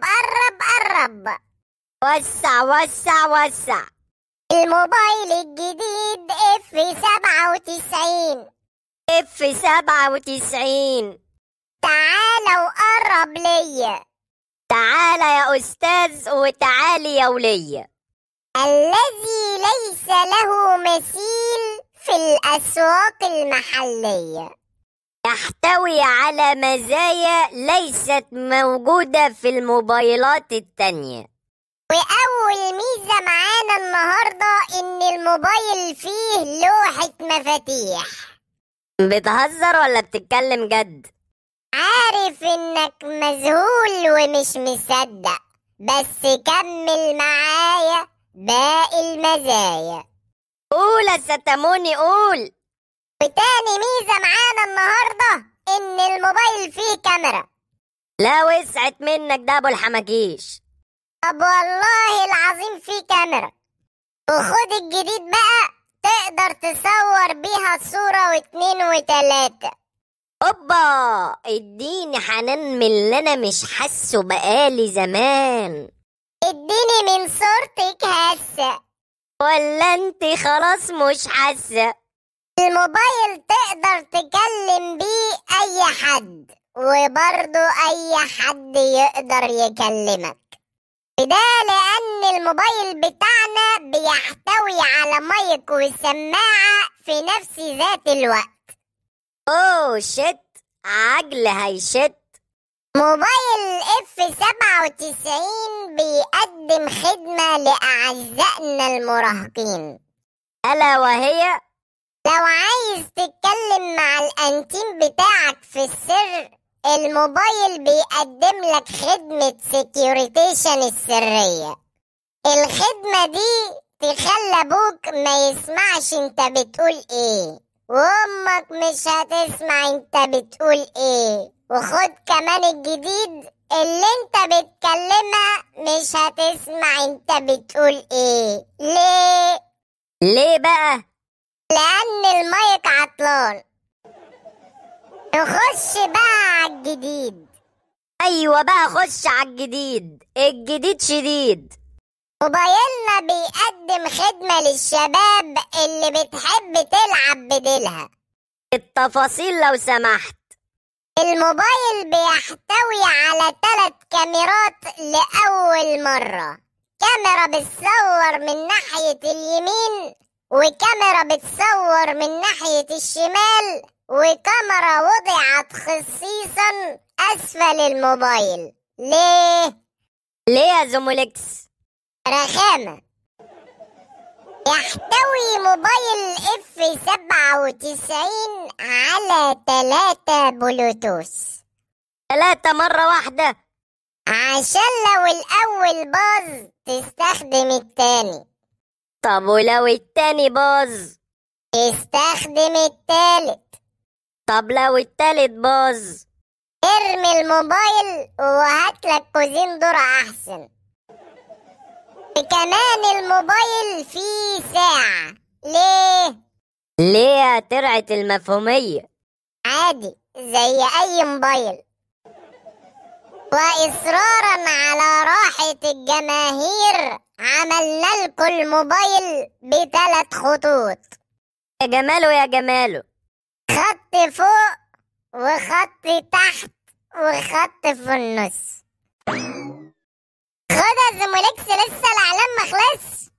قرب قرب قرب وسع وسع وسع الموبايل الجديد اف سبعة وتسعين اف سبعة وتسعين تعالى وقرب ليا تعالى يا أستاذ وتعالي يا ولي الذي ليس له مثيل في الأسواق المحلية يحتوي على مزايا ليست موجودة في الموبايلات التانية وأول ميزة معانا النهاردة إن الموبايل فيه لوحة مفاتيح بتهزر ولا بتتكلم جد؟ عارف إنك مذهول ومش مصدق بس كمل معايا باقي المزايا قول يا ستاموني قول وتاني ميزة معانا النهاردة إن الموبايل فيه كاميرا لا وسعت منك ده أبو الحماكيش طب والله العظيم فيه كاميرا وخد الجديد بقى تقدر تصور بيها الصورة واتنين وتلاتة اوبا اديني حنان من اللي انا مش حاسه بقالي زمان اديني من صورتك هسه ولا انت خلاص مش حاسه الموبايل تقدر تكلم بيه أي حد وبرضه أي حد يقدر يكلمك ده لأن الموبايل بتاعنا بيحتوي على مايك وسماعة في نفس ذات الوقت أوه شت عجل هيشت موبايل اف 97 بيقدم خدمة لأعزائنا المراهقين ألا وهي لو عايز تتكلم مع الانتيم بتاعك في السر الموبايل بيقدم لك خدمة سيكيوريتيشن السرية الخدمة دي تخلي ابوك ما يسمعش انت بتقول ايه وامك مش هتسمع انت بتقول ايه وخد كمان الجديد اللي انت بتكلمها مش هتسمع انت بتقول ايه ليه ليه بقى لأن المايك عطلان نخش بقى على الجديد أيوة بقى خش على الجديد الجديد شديد موبايلنا بيقدم خدمة للشباب اللي بتحب تلعب بديلها التفاصيل لو سمحت الموبايل بيحتوي على ثلاث كاميرات لأول مرة كاميرا بتصور من ناحية اليمين وكاميرا بتصور من ناحية الشمال وكاميرا وضعت خصيصا أسفل الموبايل ليه؟ ليه يا زومولكس؟ رخامة يحتوي موبايل اف 97 على تلاتة بلوتوث تلاتة مرة واحدة عشان لو الأول باظ تستخدم التاني طب ولو التاني باظ استخدم التالت طب لو التالت باظ ارمي الموبايل وهات لك كوزين دور احسن كمان الموبايل فيه ساعة ليه؟ ليه يا ترعة المفهومية؟ عادي زي أي موبايل وإصرارا على راحة الجماهير عملنا لكم الموبايل بثلاث خطوط يا جماله يا جماله خط فوق وخط تحت وخط في النص خد يا لسه الاعلان ما خلصش